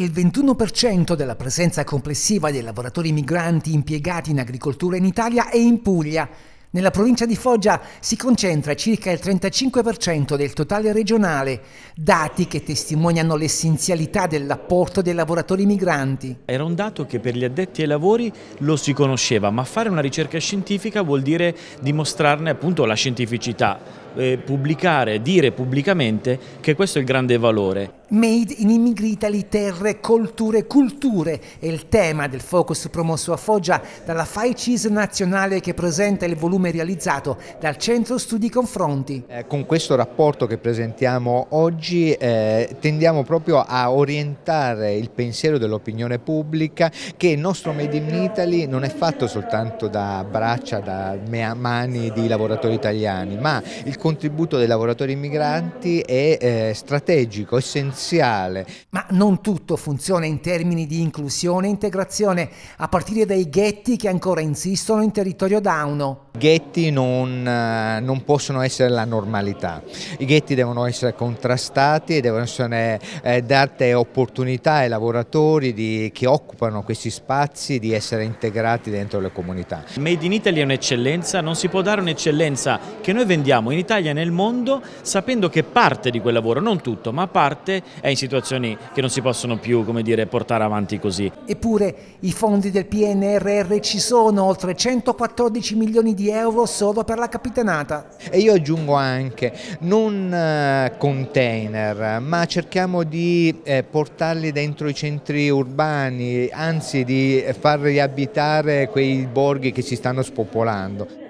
Il 21% della presenza complessiva dei lavoratori migranti impiegati in agricoltura in Italia è in Puglia. Nella provincia di Foggia si concentra circa il 35% del totale regionale, dati che testimoniano l'essenzialità dell'apporto dei lavoratori migranti. Era un dato che per gli addetti ai lavori lo si conosceva, ma fare una ricerca scientifica vuol dire dimostrarne appunto la scientificità eh, pubblicare, dire pubblicamente che questo è il grande valore. Made in Immigri Italy, terre, colture, culture è il tema del focus promosso a Foggia dalla FAICIS nazionale che presenta il volume realizzato dal Centro Studi Confronti. Eh, con questo rapporto che presentiamo oggi eh, tendiamo proprio a orientare il pensiero dell'opinione pubblica che il nostro Made in Italy non è fatto soltanto da braccia, da mani di lavoratori italiani, ma il contributo dei lavoratori migranti è eh, strategico, essenziale. Ma non tutto funziona in termini di inclusione e integrazione, a partire dai ghetti che ancora insistono in territorio dauno. I ghetti non, eh, non possono essere la normalità, i ghetti devono essere contrastati e devono essere eh, date opportunità ai lavoratori di, che occupano questi spazi di essere integrati dentro le comunità. Made in Italy è un'eccellenza, non si può dare un'eccellenza che noi vendiamo in Italia Italia e nel mondo sapendo che parte di quel lavoro, non tutto, ma parte è in situazioni che non si possono più come dire, portare avanti così. Eppure i fondi del PNRR ci sono, oltre 114 milioni di euro solo per la capitanata. E io aggiungo anche, non eh, container, ma cerchiamo di eh, portarli dentro i centri urbani, anzi di far riabitare quei borghi che si stanno spopolando.